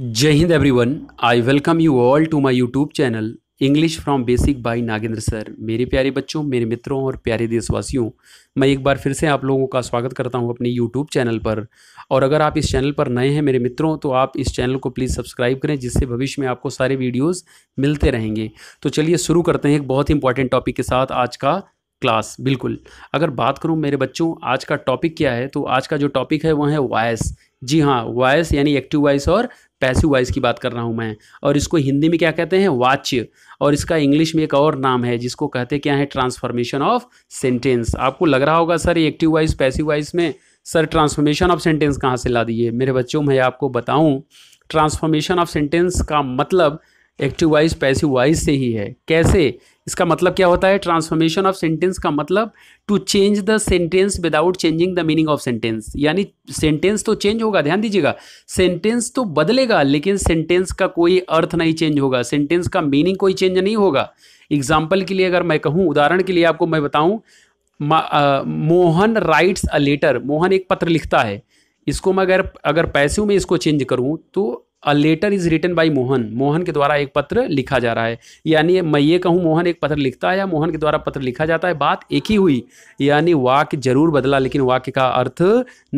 जय हिंद everyone I welcome you all to my YouTube channel English from basic by Nagendra sir मेरे प्यारे बच्चों मेरे मित्रों और प्यारे देशवासियों मैं एक बार फिर से आप लोगों का स्वागत करता हूं अपने यूट्यूब चैनल पर और अगर आप इस चैनल पर नए हैं मेरे मित्रों तो आप इस चैनल को प्लीज़ सब्सक्राइब करें जिससे भविष्य में आपको सारे वीडियोज़ मिलते रहेंगे तो चलिए शुरू करते हैं एक बहुत ही इंपॉर्टेंट टॉपिक के साथ आज का क्लास बिल्कुल अगर बात करूं मेरे बच्चों आज का टॉपिक क्या है तो आज का जो टॉपिक है वह है वॉयस जी हाँ वॉइस यानी एक्टिव वॉइस और पैसिव वॉइस की बात कर रहा हूँ मैं और इसको हिंदी में क्या कहते हैं वाच्य और इसका इंग्लिश में एक और नाम है जिसको कहते क्या है ट्रांसफॉर्मेशन ऑफ सेंटेंस आपको लग रहा होगा sir active voice passive voice में सर ट्रांसफॉर्मेशन ऑफ सेंटेंस कहाँ से ला दिए मेरे बच्चों मैं आपको बताऊँ ट्रांसफॉर्मेशन ऑफ सेंटेंस का मतलब एक्टिव वॉइस पैसिव वॉइस से ही है कैसे इसका मतलब क्या होता है ट्रांसफॉर्मेशन ऑफ सेंटेंस का मतलब to change the sentence without changing the meaning of sentence यानी सेंटेंस तो चेंज होगा ध्यान दीजिएगा सेंटेंस तो बदलेगा लेकिन सेंटेंस का कोई अर्थ नहीं चेंज होगा सेंटेंस का मीनिंग कोई चेंज नहीं होगा एग्जाम्पल के लिए अगर मैं कहूँ उदाहरण के लिए आपको मैं बताऊँ Mohan writes a letter Mohan एक पत्र लिखता है इसको मैं अगर अगर पैसे में इसको चेंज करूँ तो a letter is written by Mohan Mohan के द्वारा एक पत्र लिखा जा रहा है यानी मैं ये कहूँ मोहन एक पत्र लिखता है या मोहन के द्वारा पत्र लिखा जाता है बात एक ही हुई यानी वाक्य जरूर बदला लेकिन वाक्य का अर्थ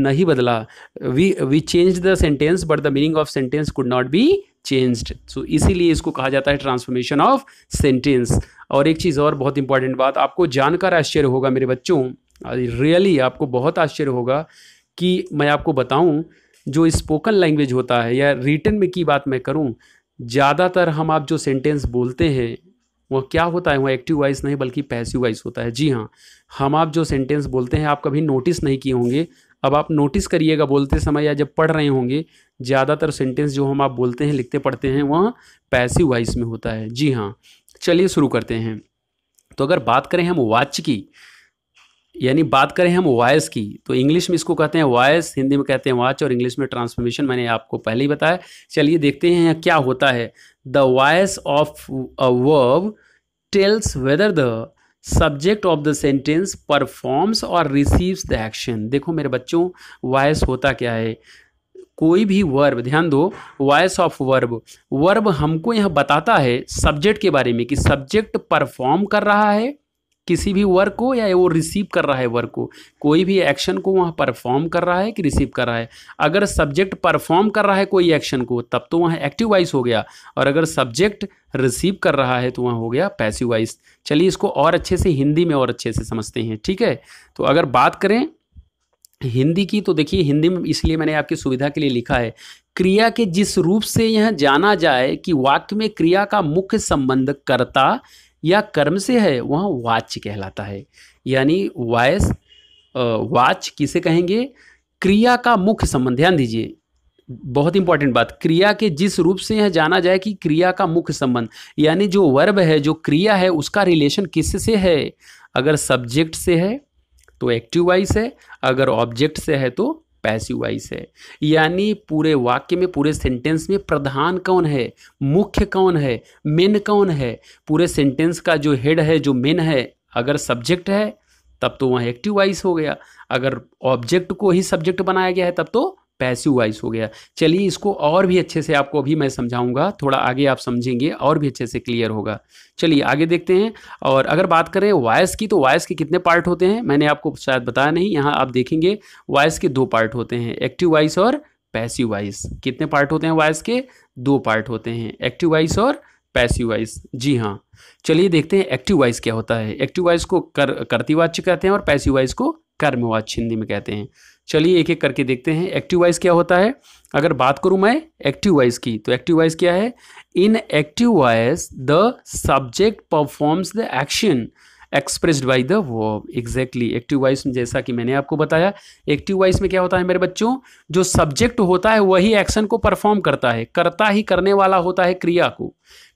नहीं बदला we we change the sentence but the meaning of sentence could not be changed so इसीलिए इसको कहा जाता है ट्रांसफॉर्मेशन ऑफ सेंटेंस और एक चीज़ और बहुत इंपॉर्टेंट बात आपको जानकर आश्चर्य होगा मेरे बच्चों रियली really, आपको बहुत आश्चर्य होगा कि मैं आपको बताऊं जो स्पोकन लैंग्वेज होता है या रिटर्न में की बात मैं करूँ ज़्यादातर हम आप जो सेंटेंस बोलते हैं वह क्या होता है वह एक्टिव वाइस नहीं बल्कि पैसिव वाइज होता है जी हाँ हम आप जो सेंटेंस बोलते हैं आप कभी नोटिस नहीं किए होंगे अब आप नोटिस करिएगा बोलते समय या जब पढ़ रहे होंगे ज़्यादातर सेंटेंस जो हम आप बोलते हैं लिखते पढ़ते हैं वह पैसिव वाइज में होता है जी हाँ चलिए शुरू करते हैं तो अगर बात करें हम वाच की यानी बात करें हम वॉयस की तो इंग्लिश में इसको कहते हैं वॉयस हिंदी में कहते हैं वाच और इंग्लिश में ट्रांसफॉर्मेशन मैंने आपको पहले ही बताया चलिए देखते हैं यहाँ क्या होता है the voice of a verb tells whether the subject of the sentence performs और रिसीव्स द एक्शन देखो मेरे बच्चों वॉयस होता क्या है कोई भी वर्ब ध्यान दो वॉयस ऑफ वर्ब वर्ब हमको यह बताता है सब्जेक्ट के बारे में कि सब्जेक्ट परफॉर्म कर रहा है किसी भी वर्क को या वो रिसीव कर रहा है वर्क को कोई भी एक्शन को वहाँ परफॉर्म कर रहा है कि रिसीव कर रहा है अगर सब्जेक्ट परफॉर्म कर रहा है कोई एक्शन को तब तो वहाँ एक्टिव वाइज हो गया और अगर सब्जेक्ट रिसीव कर रहा है तो वहाँ हो गया पैसिव वाइज चलिए इसको और अच्छे से हिंदी में और अच्छे से समझते हैं ठीक है तो अगर बात करें हिंदी की तो देखिए हिंदी में इसलिए मैंने आपकी सुविधा के लिए लिखा है क्रिया के जिस रूप से यह जाना जाए कि वाक्य में क्रिया का मुख्य संबंध करता या कर्म से है वह वाच कहलाता है यानी वायस वाच किसे कहेंगे क्रिया का मुख्य संबंध ध्यान दीजिए बहुत इंपॉर्टेंट बात क्रिया के जिस रूप से यह जाना जाए कि क्रिया का मुख्य संबंध यानी जो वर्ब है जो क्रिया है उसका रिलेशन किस से है अगर सब्जेक्ट से है तो एक्टिव वाइस है अगर ऑब्जेक्ट से है तो पैसिव वाइस है यानी पूरे वाक्य में पूरे सेंटेंस में प्रधान कौन है मुख्य कौन है मेन कौन है पूरे सेंटेंस का जो हेड है जो मेन है अगर सब्जेक्ट है तब तो वह एक्टिव वाइस हो गया अगर ऑब्जेक्ट को ही सब्जेक्ट बनाया गया है तब तो पैसिव वॉइस हो गया चलिए इसको और भी अच्छे से आपको अभी मैं समझाऊंगा थोड़ा आगे आप समझेंगे और भी अच्छे से क्लियर होगा चलिए आगे देखते हैं और अगर बात करें वॉयस की तो वॉयस के कितने पार्ट होते हैं मैंने आपको शायद बताया नहीं यहाँ आप देखेंगे वॉयस के दो पार्ट होते हैं एक्टिव वॉइस और पैसिव वॉइस कितने पार्ट होते हैं वॉयस के दो पार्ट होते हैं एक्टिव वॉइस और पैसिव वॉइस जी हाँ चलिए देखते हैं एक्टिव वॉइस क्या होता है एक्टिव वॉइस को कर कर्तिवाच्य कहते हैं और पैसिव वॉइस को कर्मवाच हिंदी में कहते हैं चलिए एक एक करके देखते हैं एक्टिव वाइज क्या होता है अगर बात करूं मैं एक्टिव वाइज की तो एक्टिव वाइज क्या है in active voice the subject performs the action expressed by the verb exactly active voice जैसा कि मैंने आपको बताया एक्टिव वाइस में क्या होता है मेरे बच्चों जो सब्जेक्ट होता है वही एक्शन को परफॉर्म करता है करता ही करने वाला होता है क्रिया को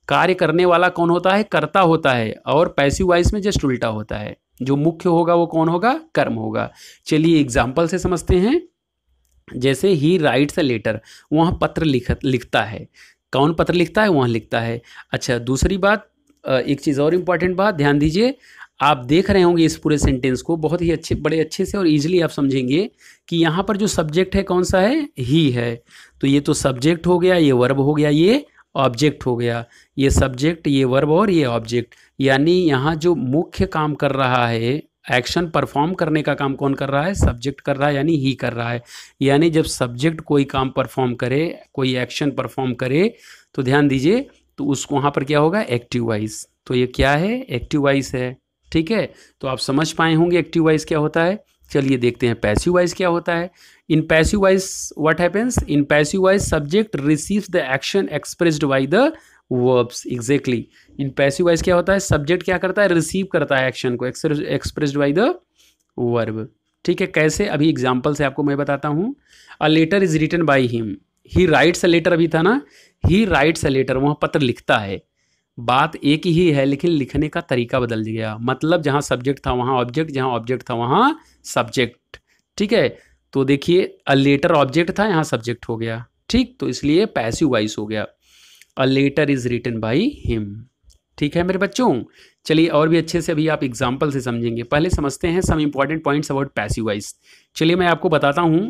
कार्य करने वाला कौन होता है करता होता है और पैसिव वाइस में जस्ट उल्टा होता है जो मुख्य होगा वो कौन होगा कर्म होगा चलिए एग्जाम्पल से समझते हैं जैसे ही राइट्स अ लेटर वहाँ पत्र लिख लिखता है कौन पत्र लिखता है वहाँ लिखता है अच्छा दूसरी बात एक चीज़ और इम्पॉर्टेंट बात ध्यान दीजिए आप देख रहे होंगे इस पूरे सेंटेंस को बहुत ही अच्छे बड़े अच्छे से और इजीली आप समझेंगे कि यहाँ पर जो सब्जेक्ट है कौन सा है ही है तो ये तो सब्जेक्ट हो गया ये वर्ब हो गया ये ऑब्जेक्ट हो गया ये सब्जेक्ट ये वर्ब और ये ऑब्जेक्ट यानी यहाँ जो मुख्य काम कर रहा है एक्शन परफॉर्म करने का काम कौन कर रहा है सब्जेक्ट कर रहा है यानी ही कर रहा है यानी जब सब्जेक्ट कोई काम परफॉर्म करे कोई एक्शन परफॉर्म करे तो ध्यान दीजिए तो उसको वहाँ पर क्या होगा एक्टिव वाइज तो ये क्या है एक्टिव वाइज है ठीक है तो आप समझ पाए होंगे एक्टिव वाइज क्या होता है चलिए देखते हैं पैसिव वाइज क्या होता है in passive voice what happens in passive voice subject receives the action expressed by the verbs exactly in passive voice क्या होता है सब्जेक्ट क्या करता है रिसीव करता है एक्शन को एक्सप्रेस्ड बाई द वर्ब ठीक है कैसे अभी एग्जाम्पल से आपको मैं बताता हूँ a letter is written by him he writes a letter अभी था ना ही राइट्स अ लेटर वहाँ पत्र लिखता है बात एक ही है लेकिन लिखने का तरीका बदल गया मतलब जहाँ सब्जेक्ट था वहाँ ऑब्जेक्ट जहाँ ऑब्जेक्ट था वहाँ सब्जेक्ट ठीक है तो देखिए अ लेटर ऑब्जेक्ट था यहाँ सब्जेक्ट हो गया ठीक तो इसलिए पैसिव वाइस हो गया a letter is written by him ठीक है मेरे बच्चों चलिए और भी अच्छे से अभी आप एग्जाम्पल से समझेंगे पहले समझते हैं some important points about passive voice चलिए मैं आपको बताता हूँ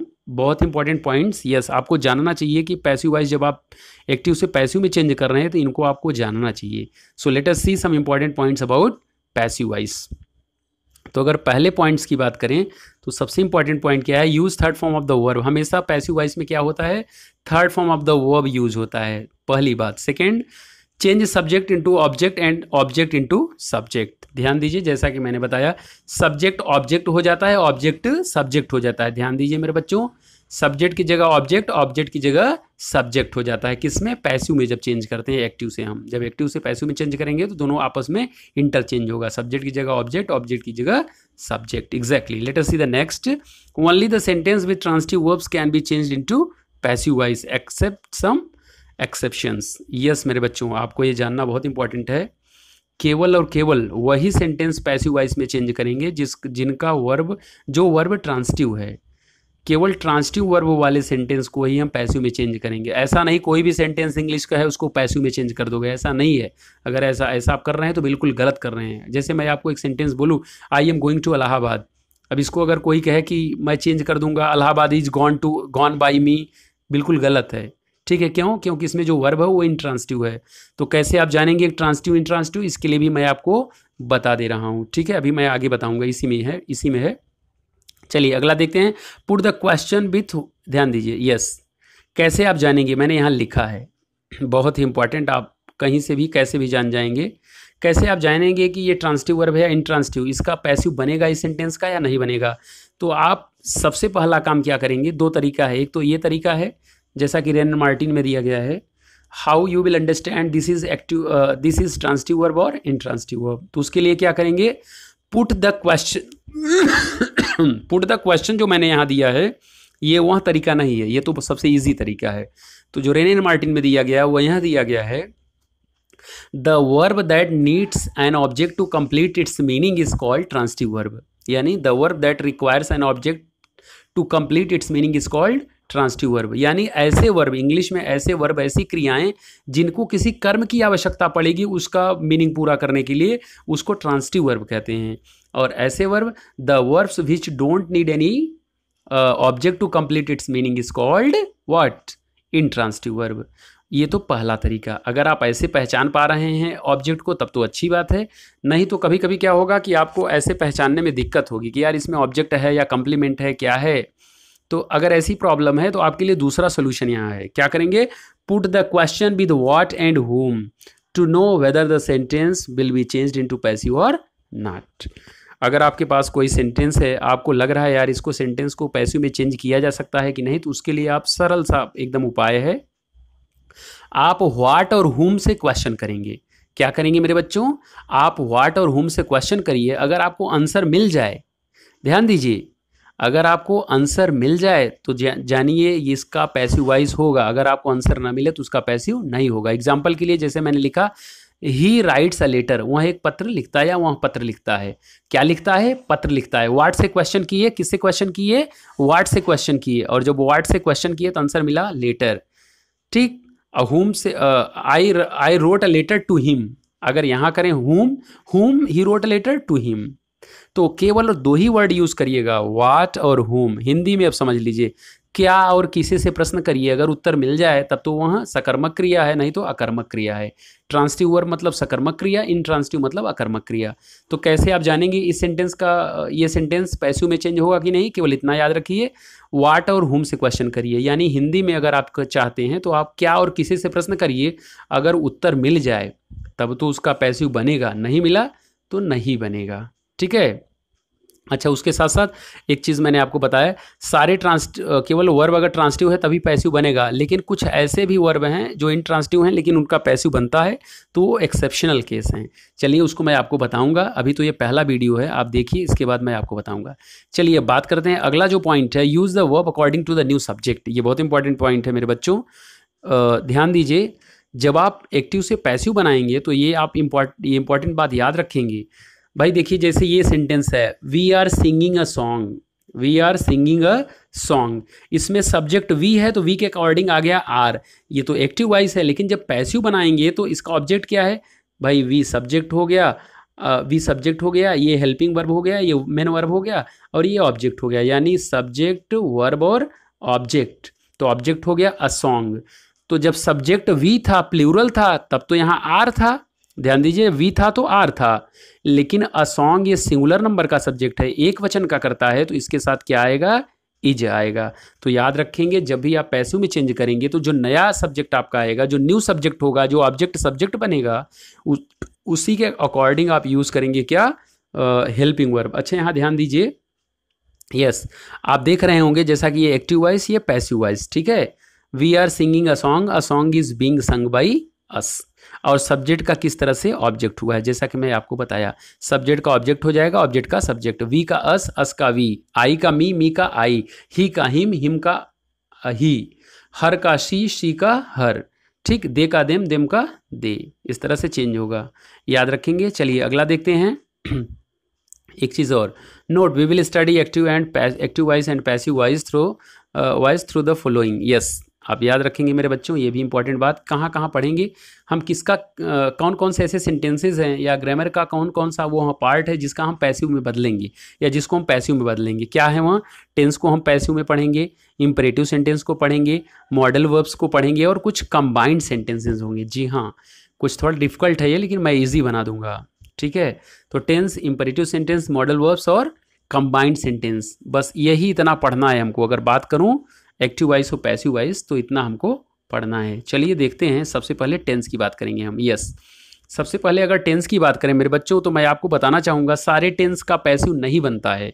बहुत इंपॉर्टेंट पॉइंट्स यस आपको जानना चाहिए कि पैसिवाइज जब आप एक्टिव से पैसिव में चेंज कर रहे हैं तो इनको आपको जानना चाहिए so let us see some important points about passive voice तो अगर पहले पॉइंट्स की बात करें तो सबसे इंपॉर्टेंट पॉइंट क्या है use third form of the verb हमेशा पैसिव वाइस में क्या होता है third form of the verb use होता है पहली बात second change subject into object and object into subject ध्यान दीजिए जैसा कि मैंने बताया सब्जेक्ट ऑब्जेक्ट हो जाता है ऑब्जेक्ट सब्जेक्ट हो जाता है ध्यान दीजिए मेरे बच्चों सब्जेक्ट की जगह ऑब्जेक्ट ऑब्जेक्ट की जगह सब्जेक्ट हो जाता है किसमें में पैसिव में जब चेंज करते हैं एक्टिव से हम जब एक्टिव से पैसिव में चेंज करेंगे तो दोनों आपस में इंटरचेंज होगा सब्जेक्ट की जगह ऑब्जेक्ट ऑब्जेक्ट की जगह subject exactly let us see the next only the sentence with transitive verbs can be change into passive voice except some exceptions yes मेरे बच्चों आपको ये जानना बहुत इंपॉर्टेंट है केवल और केवल वही सेंटेंस पैसिव वाइज में चेंज करेंगे जिस जिनका वर्ब जो वर्ब ट्रांसटिव है केवल ट्रांसटिव वर्ब वाले सेंटेंस को ही हम पैसिव में चेंज करेंगे ऐसा नहीं कोई भी सेंटेंस इंग्लिश का है उसको पैसिव में चेंज कर दोगे ऐसा नहीं है अगर ऐसा ऐसा आप कर रहे हैं तो बिल्कुल गलत कर रहे हैं जैसे मैं आपको एक सेंटेंस बोलूँ I am going to Allahabad अब इसको अगर कोई कहे कि मैं चेंज कर दूंगा Allahabad is gone to gone by me बिल्कुल गलत है ठीक है क्यों क्योंकि इसमें जो वर्ब है वो इंट्रांसटिव है तो कैसे आप जानेंगे एक ट्रांसटिव इंट्रांसटिव इसके लिए भी मैं आपको बता दे रहा हूँ ठीक है अभी मैं आगे बताऊँगा इसी में है इसी में है चलिए अगला देखते हैं पुट द क्वेश्चन विथ ध्यान दीजिए यस कैसे आप जानेंगे मैंने यहाँ लिखा है बहुत ही इंपॉर्टेंट आप कहीं से भी कैसे भी जान जाएंगे कैसे आप जानेंगे कि ये ट्रांसटिव वर्ब है या इंट्रांसटिव इसका पैसिव बनेगा इस सेंटेंस का या नहीं बनेगा तो आप सबसे पहला काम क्या करेंगे दो तरीका है एक तो ये तरीका है जैसा कि रेन मार्टिन में दिया गया है how you will understand this is active this is transitive verb और इंट्रांसटिव वर्ब तो उसके लिए क्या करेंगे put the question put the question जो मैंने यहाँ दिया है ये वह तरीका नहीं है ये तो सबसे ईजी तरीका है तो जो रेनिन मार्टिन में दिया गया वह यहाँ दिया गया है the verb that needs an object to complete its meaning is called transitive verb यानी the verb that requires an object to complete its meaning is called transitive verb यानी ऐसे वर्ब इंग्लिश में ऐसे वर्ब ऐसी क्रियाएं जिनको किसी कर्म की आवश्यकता पड़ेगी उसका मीनिंग पूरा करने के लिए उसको ट्रांसटिव वर्ब कहते हैं और ऐसे verb the verbs which don't need any object to complete its meaning is called what intransitive verb ये तो पहला तरीका अगर आप ऐसे पहचान पा रहे हैं ऑब्जेक्ट को तब तो अच्छी बात है नहीं तो कभी कभी क्या होगा कि आपको ऐसे पहचानने में दिक्कत होगी कि यार इसमें ऑब्जेक्ट है या कम्प्लीमेंट है क्या है तो अगर ऐसी प्रॉब्लम है तो आपके लिए दूसरा सोल्यूशन यहाँ है क्या करेंगे put the question with what and whom to know whether the sentence will be change into passive और नॉट अगर आपके पास कोई सेंटेंस है आपको लग रहा है यार इसको सेंटेंस को पैसिव में चेंज किया जा सकता है कि नहीं तो उसके लिए आप सरल सा एकदम उपाय है आप व्हाट और हुम से क्वेश्चन करेंगे क्या करेंगे मेरे बच्चों आप व्हाट और हुम से क्वेश्चन करिए अगर आपको आंसर मिल जाए ध्यान दीजिए अगर आपको आंसर मिल जाए तो जानिए इसका पैसिव वाइज होगा अगर आपको आंसर ना मिले तो उसका पैसिव नहीं होगा एग्जाम्पल के लिए जैसे मैंने लिखा ही राइट्स अ लेटर वह एक पत्र लिखता है या वह पत्र लिखता है क्या लिखता है पत्र लिखता है वाट से क्वेश्चन किए किससे क्वेश्चन किए वाट से क्वेश्चन किए और जब वाट से क्वेश्चन किए तो आंसर मिला लेटर ठीक हुम से I I wrote a letter to him अगर यहाँ करें whom whom he wrote a letter to him तो केवल दो ही वर्ड यूज़ करिएगा वाट और हुम हिंदी में आप समझ लीजिए क्या और किसे से प्रश्न करिए अगर उत्तर मिल जाए तब तो वहाँ सकर्मक क्रिया है नहीं तो अकर्मक क्रिया है ट्रांसटिव वर्ब मतलब सकर्मक क्रिया इन ट्रांसटिव मतलब अकर्मक क्रिया तो कैसे आप जानेंगे इस सेंटेंस का ये सेंटेंस पैसिव में चेंज होगा कि नहीं केवल इतना याद रखिए वाट और हुम से क्वेश्चन करिए यानी हिंदी में अगर आप चाहते हैं तो आप क्या और किसी से प्रश्न करिए अगर उत्तर मिल जाए तब तो उसका पैसिव बनेगा नहीं मिला तो नहीं बनेगा ठीक है अच्छा उसके साथ साथ एक चीज़ मैंने आपको बताया सारे ट्रांस केवल वर्ब अगर ट्रांसटिव है तभी पैसिव बनेगा लेकिन कुछ ऐसे भी वर्ब हैं जो इन ट्रांसटिव हैं लेकिन उनका पैसिव बनता है तो वो एक्सेप्शनल केस हैं चलिए उसको मैं आपको बताऊंगा अभी तो ये पहला वीडियो है आप देखिए इसके बाद मैं आपको बताऊंगा चलिए बात करते हैं अगला जो पॉइंट है use the verb according to the new subject ये बहुत इंपॉर्टेंट पॉइंट है मेरे बच्चों ध्यान दीजिए जब आप एक्टिव से पैसिव बनाएंगे तो ये आप इम्पॉर्ट ये इम्पॉर्टेंट बात याद रखेंगे भाई देखिए जैसे ये सेंटेंस है we are singing a song we are singing a song इसमें सब्जेक्ट वी है तो वी के अकॉर्डिंग आ गया आर ये तो एक्टिव वाइस है लेकिन जब पैस्यू बनाएंगे तो इसका ऑब्जेक्ट क्या है भाई वी सब्जेक्ट हो गया वी uh, सब्जेक्ट हो गया ये हेल्पिंग वर्ब हो गया ये मेन वर्ब हो गया और ये ऑब्जेक्ट हो गया यानी सब्जेक्ट वर्ब और ऑब्जेक्ट तो ऑब्जेक्ट हो गया अ सॉन्ग तो जब सब्जेक्ट वी था प्लूरल था तब तो यहाँ आर था ध्यान दीजिए वी था तो आर था लेकिन अ सॉन्ग ये सिंगुलर नंबर का सब्जेक्ट है एक वचन का करता है तो इसके साथ क्या आएगा इज आएगा तो याद रखेंगे जब भी आप पैसों में चेंज करेंगे तो जो नया सब्जेक्ट आपका आएगा जो न्यू सब्जेक्ट होगा जो ऑब्जेक्ट सब्जेक्ट बनेगा उस, उसी के अकॉर्डिंग आप यूज़ करेंगे क्या हेल्पिंग वर्ब अच्छा यहाँ ध्यान दीजिए यस yes, आप देख रहे होंगे जैसा कि ये एक्टिव वॉइस ये पैसिव वॉइस ठीक है we are singing a song a song is being sung by us और सब्जेक्ट का किस तरह से ऑब्जेक्ट हुआ है जैसा कि मैं आपको बताया सब्जेक्ट का ऑब्जेक्ट हो जाएगा ऑब्जेक्ट का सब्जेक्ट वी का अस अस का वी आई का मी मी का आई ही का हिम हिम का ही हर का शी शी का हर ठीक दे का देम देम का दे इस तरह से चेंज होगा याद रखेंगे चलिए अगला देखते हैं एक चीज़ और note we will study active and active voice and passive voice through voice through the following yes आप याद रखेंगे मेरे बच्चों ये भी इंपॉर्टेंट बात कहाँ कहाँ पढ़ेंगे हम किसका कौन कौन से ऐसे सेंटेंसेज हैं या ग्रामर का कौन कौन सा वो पार्ट है जिसका हम पैसिव में बदलेंगे या जिसको हम पैसिव में बदलेंगे क्या है वहाँ टेंस को हम पैसिव में पढ़ेंगे इम्परेटिव सेंटेंस को पढ़ेंगे मॉडल वर्ब्स को पढ़ेंगे और कुछ कंबाइंड सेंटेंसेज होंगे जी हाँ कुछ थोड़ा डिफिकल्ट है ये लेकिन मैं ईजी बना दूंगा ठीक है तो tense imperative sentence modal verbs और कंबाइंड सेंटेंस बस यही इतना पढ़ना है हमको अगर बात करूँ एक्टिव वाइस हो पैसिव वाइज तो इतना हमको पढ़ना है चलिए देखते हैं सबसे पहले टेंस की बात करेंगे हम यस सबसे पहले अगर टेंस की बात करें मेरे बच्चों तो मैं आपको बताना चाहूँगा सारे टेंस का पैसिव नहीं बनता है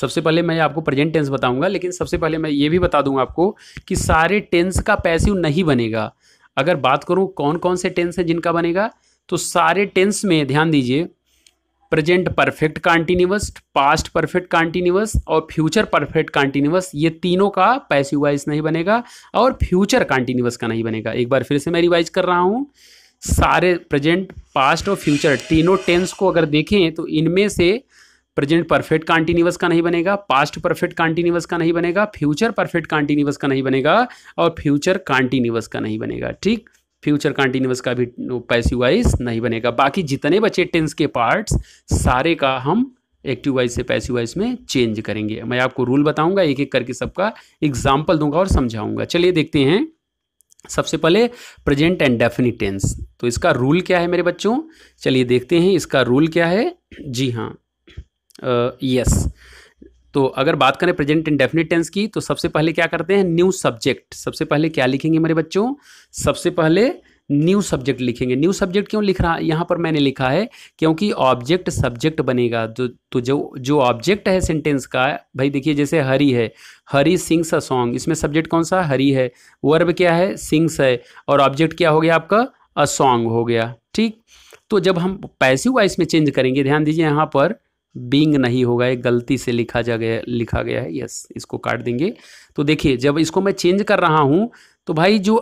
सबसे पहले मैं आपको प्रेजेंट टेंस बताऊंगा लेकिन सबसे पहले मैं ये भी बता दूंगा आपको कि सारे टेंस का पैसिव नहीं बनेगा अगर बात करूँ कौन कौन से टेंस हैं जिनका बनेगा तो सारे टेंस में ध्यान दीजिए present perfect continuous past perfect continuous और फ्यूचर परफेक्ट कॉन्टिन्यूस ये तीनों का पैसिव वाइज नहीं बनेगा और फ्यूचर कॉन्टिन्यूस का नहीं बनेगा एक बार फिर से मैं रिवाइज कर रहा हूँ सारे प्रेजेंट पास्ट और फ्यूचर तीनों टेंस को अगर देखें तो इनमें से प्रेजेंट परफेक्ट कॉन्टिन्यूस का नहीं बनेगा पास्ट परफेक्ट कॉन्टिन्यूस का नहीं बनेगा फ्यूचर परफेक्ट कॉन्टिन्यूस का नहीं बनेगा और फ्यूचर कॉन्टिन्यूस का नहीं बनेगा ठीक फ्यूचर कंटिन्यूस का भी पैसिव वाइज नहीं बनेगा बाकी जितने बचे टेंस के पार्ट्स सारे का हम एक्टिव वाइज से पैसिव वाइज में चेंज करेंगे मैं आपको रूल बताऊंगा एक एक करके सबका एग्जाम्पल दूंगा और समझाऊंगा चलिए देखते हैं सबसे पहले प्रेजेंट एंड डेफिनिट टेंस तो इसका रूल क्या है मेरे बच्चों चलिए देखते हैं इसका रूल क्या है जी हाँ यस uh, yes. तो अगर बात करें प्रेजेंट इंडेफिनिट टेंस की तो सबसे पहले क्या करते हैं न्यू सब्जेक्ट सबसे पहले क्या लिखेंगे मेरे बच्चों सबसे पहले न्यू सब्जेक्ट लिखेंगे न्यू सब्जेक्ट क्यों लिख रहा यहाँ पर मैंने लिखा है क्योंकि ऑब्जेक्ट सब्जेक्ट बनेगा तो तो जो जो ऑब्जेक्ट है सेंटेंस का भाई देखिए जैसे हरी है हरी सिंग्स अ सॉन्ग इसमें सब्जेक्ट कौन सा हरी है वर्ब क्या है सिंग्स है और ऑब्जेक्ट क्या हो गया आपका अ सॉन्ग हो गया ठीक तो जब हम पैसिव वाइस में चेंज करेंगे ध्यान दीजिए यहाँ पर बींग नहीं होगा ये गलती से लिखा जा गया लिखा गया है यस इसको काट देंगे तो देखिए जब इसको मैं चेंज कर रहा हूँ तो भाई जो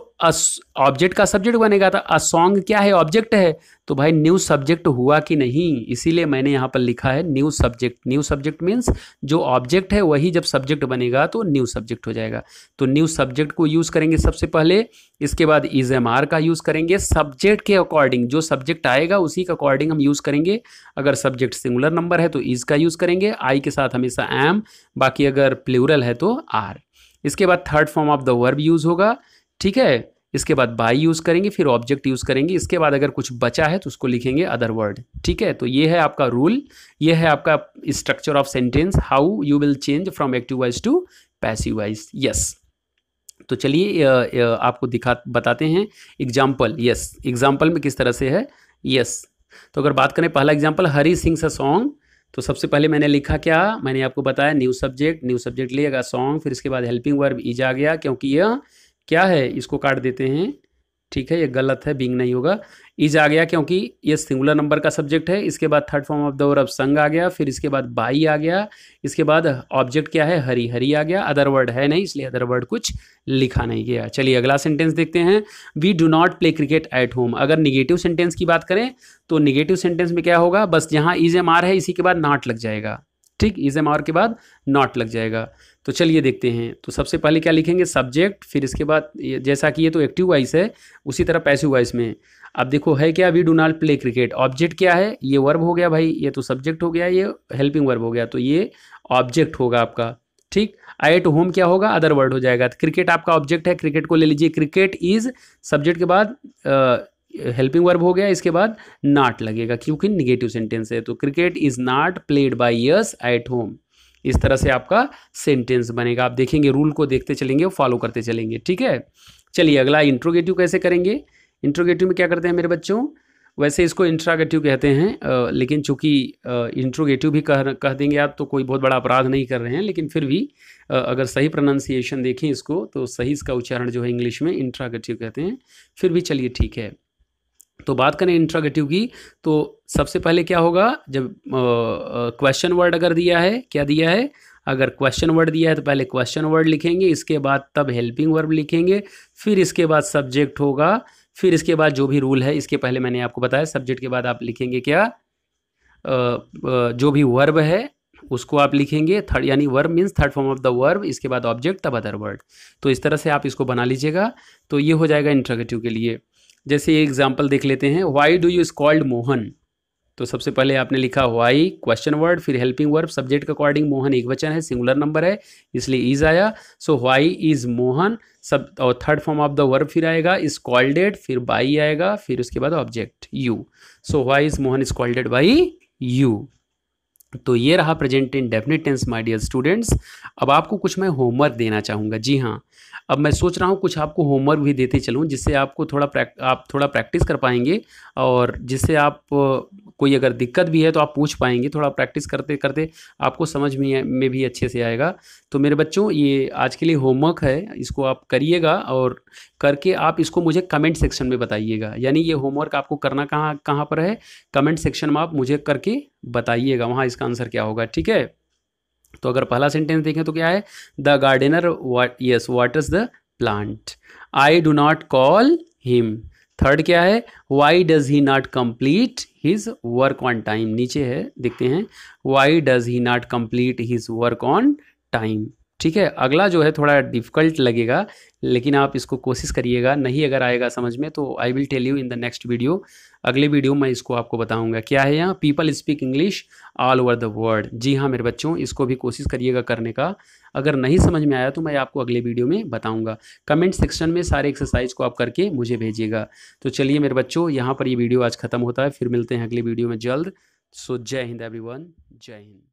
ऑब्जेक्ट का सब्जेक्ट बनेगा था अ सॉन्ग क्या है ऑब्जेक्ट है तो भाई न्यू सब्जेक्ट हुआ कि नहीं इसीलिए मैंने यहाँ पर लिखा है new subject new subject means जो ऑब्जेक्ट है वही जब सब्जेक्ट बनेगा तो न्यू सब्जेक्ट हो जाएगा तो न्यू सब्जेक्ट को यूज़ करेंगे सबसे पहले इसके बाद इज एम आर का यूज़ करेंगे सब्जेक्ट के अकॉर्डिंग जो सब्जेक्ट आएगा उसी के अकॉर्डिंग हम यूज़ करेंगे अगर सब्जेक्ट सिंगुलर नंबर है तो इज़ का यूज़ करेंगे आई के साथ हमेशा एम बाकी अगर प्लूरल है तो आर इसके बाद third form of the verb use होगा ठीक है इसके बाद बाई यूज़ करेंगे फिर ऑब्जेक्ट यूज़ करेंगे इसके बाद अगर कुछ बचा है तो उसको लिखेंगे अदर वर्ड ठीक है तो ये है आपका रूल ये है आपका structure of sentence how you will change from active voice to passive voice yes तो चलिए आपको दिखा बताते हैं एग्जाम्पल यस एग्जाम्पल में किस तरह से है यस तो अगर बात करें पहला एग्जाम्पल हरी सिंह सा सॉन्ग तो सबसे पहले मैंने लिखा क्या मैंने आपको बताया न्यू सब्जेक्ट न्यू सब्जेक्ट लिएगा सॉन्ग फिर इसके बाद हेल्पिंग वर्ब इज आ गया क्योंकि यह क्या है इसको काट देते हैं ठीक है ये गलत है बिंग नहीं होगा इज आ गया क्योंकि ये सिंगुलर नंबर का सब्जेक्ट है इसके बाद third form of the verb sung आ गया फिर इसके बाद बाई आ गया इसके बाद ऑब्जेक्ट क्या है हरी हरी आ गया अदर वर्ड है नहीं इसलिए अदर वर्ड कुछ लिखा नहीं गया चलिए अगला सेंटेंस देखते हैं we do not play cricket at home अगर निगेटिव सेंटेंस की बात करें तो निगेटिव सेंटेंस में क्या होगा बस जहाँ इज एम आर है इसी के बाद नॉट लग जाएगा ठीक इज एम आर के बाद नॉट लग जाएगा तो चलिए देखते हैं तो सबसे पहले क्या लिखेंगे सब्जेक्ट फिर इसके बाद जैसा कि ये तो एक्टिव वाइस है उसी तरह पैसिव वाइस में अब देखो है क्या we do not play cricket object क्या है ये वर्ब हो गया भाई ये तो सब्जेक्ट हो गया ये हेल्पिंग वर्ब हो गया तो ये ऑब्जेक्ट होगा आपका ठीक आई एट होम क्या होगा अदर वर्ड हो जाएगा क्रिकेट तो आपका ऑब्जेक्ट है क्रिकेट को ले लीजिए क्रिकेट इज सब्जेक्ट के बाद हेल्पिंग वर्ब हो गया इसके बाद नॉट लगेगा क्योंकि निगेटिव सेंटेंस है तो cricket is not played by us at home इस तरह से आपका सेंटेंस बनेगा आप देखेंगे रूल को देखते चलेंगे और फॉलो करते चलेंगे ठीक है चलिए अगला इंट्रोगेटिव कैसे करेंगे इंट्रोगेटिव में क्या करते हैं मेरे बच्चों वैसे इसको इंट्रागेटिव कहते हैं लेकिन चूंकि इंट्रोगेटिव भी कह कह देंगे आप तो कोई बहुत बड़ा अपराध नहीं कर रहे हैं लेकिन फिर भी अगर सही प्रोनाउंसिएशन देखें इसको तो सही इसका उच्चारण जो है इंग्लिश में इंट्रागेटिव कहते हैं फिर भी चलिए ठीक है तो बात करें इंट्रागेटिव की तो सबसे पहले क्या होगा जब क्वेश्चन वर्ड अगर दिया है क्या दिया है अगर क्वेश्चन वर्ड दिया है तो पहले क्वेश्चन वर्ड लिखेंगे इसके बाद तब हेल्पिंग वर्ब लिखेंगे फिर इसके बाद सब्जेक्ट होगा फिर इसके बाद जो भी रूल है इसके पहले मैंने आपको बताया सब्जेक्ट के बाद आप लिखेंगे क्या uh, जो भी वर्ब है उसको आप लिखेंगे थर्ड यानी verb means third form of the verb इसके बाद ऑब्जेक्ट तब अदर वर्ड तो इस तरह से आप इसको बना लीजिएगा तो ये हो जाएगा इंट्रोगेटिव के लिए जैसे ये एग्जाम्पल देख लेते हैं why do you is called Mohan तो सबसे पहले आपने लिखा वाई क्वेश्चन वर्ड फिर हेल्पिंग वर्ब सब्जेक्ट के अकॉर्डिंग मोहन एक वचन है सिंगुलर नंबर है इसलिए इज आया सो वाई इज मोहन सब और third form of the verb फिर आएगा इज कॉल्डेड फिर बाई आएगा फिर उसके बाद object you so why is Mohan is called by you तो ये रहा present indefinite tense my dear students अब आपको कुछ मैं होमवर्क देना चाहूँगा जी हाँ अब मैं सोच रहा हूँ कुछ आपको होमवर्क भी देते चलूँ जिससे आपको थोड़ा प्रैक्ट आप थोड़ा प्रैक्टिस कर पाएंगे और जिससे आप कोई अगर दिक्कत भी है तो आप पूछ पाएंगे थोड़ा प्रैक्टिस करते करते आपको समझ में में भी अच्छे से आएगा तो मेरे बच्चों ये आज के लिए होमवर्क है इसको आप करिएगा और करके आप इसको मुझे कमेंट सेक्शन में बताइएगा यानी ये होमवर्क आपको करना कहाँ कहाँ पर है कमेंट सेक्शन में आप मुझे करके बताइएगा वहाँ इसका आंसर क्या होगा ठीक है तो अगर पहला सेंटेंस देखें तो क्या है the gardener what yes what is the plant I do not call him third क्या है why does he not complete his work on time नीचे है देखते हैं why does he not complete his work on time ठीक है अगला जो है थोड़ा डिफिकल्ट लगेगा लेकिन आप इसको कोशिश करिएगा नहीं अगर आएगा समझ में तो I will tell you in the next video अगले वीडियो में इसको आपको बताऊंगा क्या है यहाँ people speak English all over the world जी हाँ मेरे बच्चों इसको भी कोशिश करिएगा करने का अगर नहीं समझ में आया तो मैं आपको अगले वीडियो में बताऊंगा कमेंट सेक्शन में सारे एक्सरसाइज को आप करके मुझे भेजिएगा तो चलिए मेरे बच्चों यहाँ पर ये वीडियो आज खत्म होता है फिर मिलते हैं अगले वीडियो में जल्द सो जय हिंद एवरी जय हिंद